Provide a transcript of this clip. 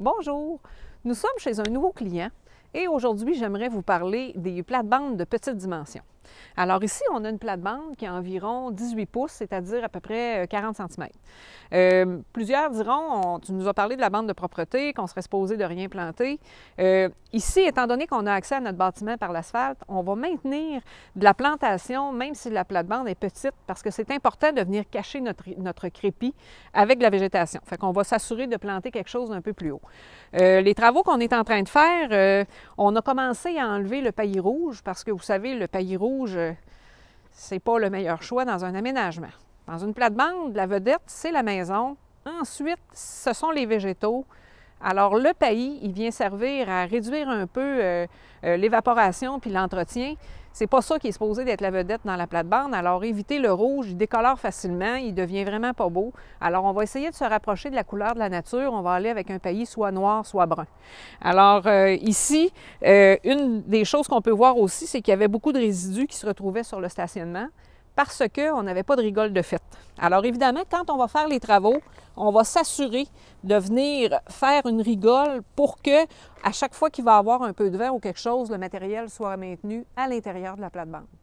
Bonjour, nous sommes chez un nouveau client et aujourd'hui j'aimerais vous parler des plates-bandes de petite dimension. Alors ici, on a une plate-bande qui a environ 18 pouces, c'est-à-dire à peu près 40 euh, cm. Euh, plusieurs diront, tu nous as parlé de la bande de propreté, qu'on serait supposé de rien planter. Euh, ici, étant donné qu'on a accès à notre bâtiment par l'asphalte, on va maintenir de la plantation, même si la plate-bande est petite, parce que c'est important de venir cacher notre, notre crépi avec de la végétation. Fait qu'on va s'assurer de planter quelque chose d'un peu plus haut. les travaux qu'on est en train de faire, on a commencé à enlever le paillis rouge, parce que vous savez, le paillis rouge, euh, c'est pas le meilleur choix dans un aménagement. Dans une plate-bande, la vedette, c'est la maison. Ensuite, ce sont les végétaux. Alors, le paillis, il vient servir à réduire un peu euh, euh, l'évaporation puis l'entretien. C'est pas ça qui est supposé d'être la vedette dans la plate-bande. Alors, éviter le rouge, il décolore facilement, il devient vraiment pas beau. Alors, on va essayer de se rapprocher de la couleur de la nature. On va aller avec un paillis soit noir, soit brun. Alors, euh, ici, une des choses qu'on peut voir aussi, c'est qu'il y avait beaucoup de résidus qui se retrouvaient sur le stationnement parce qu'on n'avait pas de rigole de fête. Alors évidemment, quand on va faire les travaux, on va s'assurer de venir faire une rigole pour que, à chaque fois qu'il va y avoir un peu de vent ou quelque chose, le matériel soit maintenu à l'intérieur de la plate-bande.